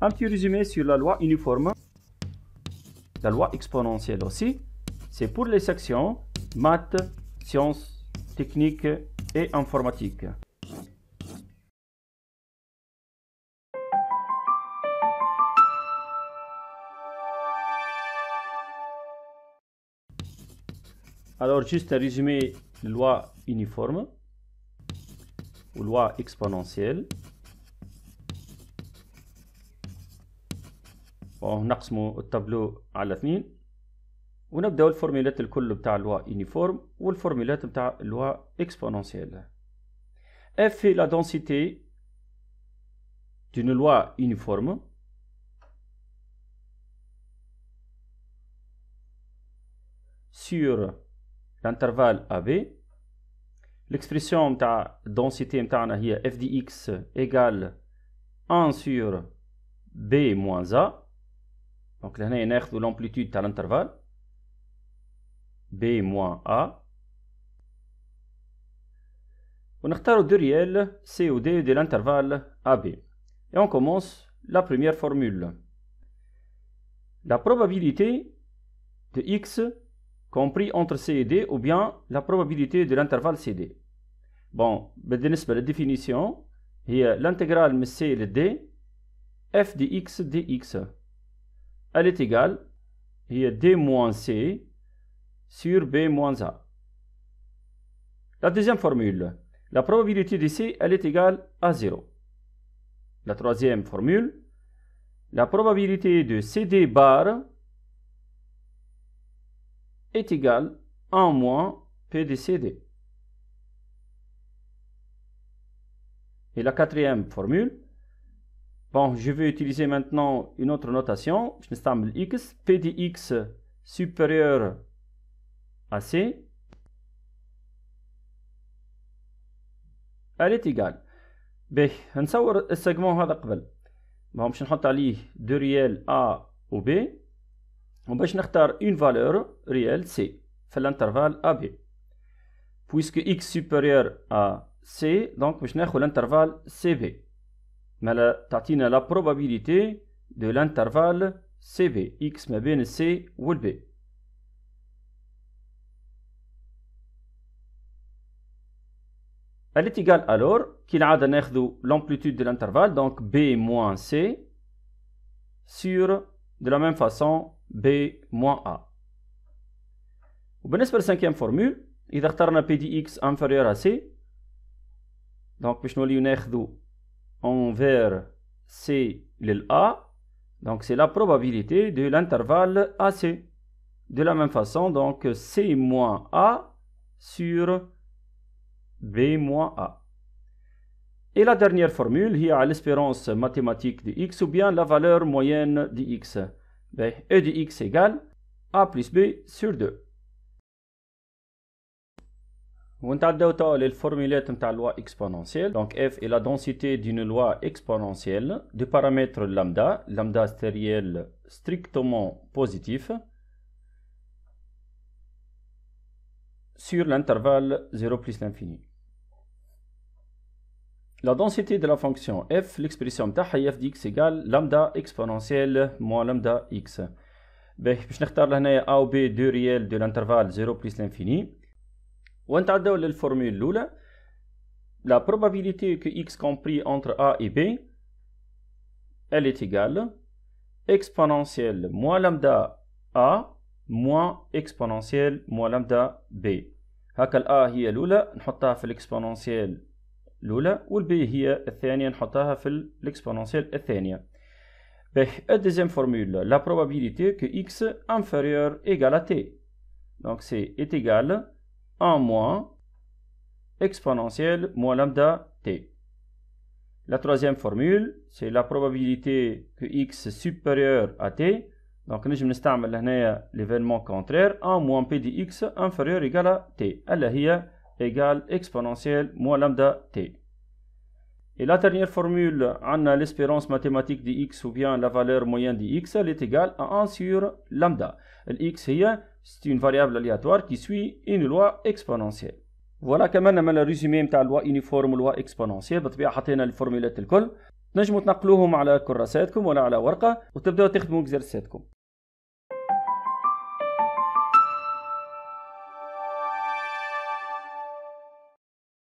Un petit résumé sur la loi uniforme. La loi exponentielle aussi, c'est pour les sections maths, sciences, techniques et informatique. Alors juste un résumé, loi uniforme ou loi exponentielle. ونقسموا التابلو على اثنين ونبداو الفورميلات الكل بتاع لوا يونيفورم والفورميلات بتاع لوا اكسبونونسيال اف في لا دونسيتي d'une loi uniforme sur l'intervalle AB l'expression تاع densité نتاعنا هي اف fdx égale 1 sur b موان a Donc là, on a l'amplitude à l'intervalle. B moins A. On a deux réels, C ou D, de l'intervalle AB. Et on commence la première formule. La probabilité de X compris entre C et D, ou bien la probabilité de l'intervalle CD. Bon, ben, ben, la définition est l'intégrale de C et D, f de x dx elle est égale, il y D moins C sur B moins A. La deuxième formule, la probabilité de C, elle est égale à 0. La troisième formule, la probabilité de CD bar est égale à 1 moins P de CD. Et la quatrième formule, Bon, je vais utiliser maintenant une autre notation. Je mettre x. p de x supérieur à c. Elle est égale. On va ce ce segment là ce Bon, je vais aller de réel a au b. On va choisir une valeur réelle c. C'est l'intervalle ab. Puisque x supérieur à c, donc je va choisir l'intervalle cb mais la probabilité de l'intervalle CB X mais bien C B Elle est égale alors qu'il a l'amplitude de l'intervalle, donc B moins C, sur, de la même façon, B moins A. la cinquième formule, il a un PDX inférieur à C, donc باش نوليو envers C l'a donc c'est la probabilité de l'intervalle AC. De la même façon, donc C moins A sur B moins A. Et la dernière formule, il y a l'espérance mathématique de x ou bien la valeur moyenne de x. Ben, e de x égale A plus B sur 2. ونتعداو de la loi exponentielle. Donc f est la densité d'une loi exponentielle de paramètre lambda, lambda réel strictement positif sur l'intervalle 0 plus l'infini. La densité de la fonction f, l'expression تاعها f x égale lambda exponentielle moins lambda x. Bah, je vais a ou b deux réels de l'intervalle 0 plus l'infini. ونتعداو formule الاولى la probabilité que x compris entre a et b elle est égale exponentielle moins lambda a moins exponentielle moins lambda b هكا a هي الاولى نحطها في الاكسبوننسيال الاولى والبي هي الثانيه نحطها في الاكسبوننسيال الثانيه الدوزيام probabilité que x inférieur égal à t donc c' est égal 1 moins exponentielle moins lambda t. La troisième formule, c'est la probabilité que x est supérieur à t. Donc, nous avons l'événement contraire, 1 moins p de x inférieur égal à t. Elle est égale exponentielle moins lambda t. Et la dernière formule, on a l'espérance mathématique de x ou bien la valeur moyenne de x, elle est égale à 1 sur lambda. Le x est C'est une variable aléatoire qui suit une loi exponentielle. Voilà كمان عملنا ريزومي نتاع الوا يونيفورم والوا اكسبونونسيال بطبيعة حطينا الفورمولات الكل تنجموا تنقلوهم على كراساتكم ولا على ورقه وتبداو تخدموا اكزرساتكم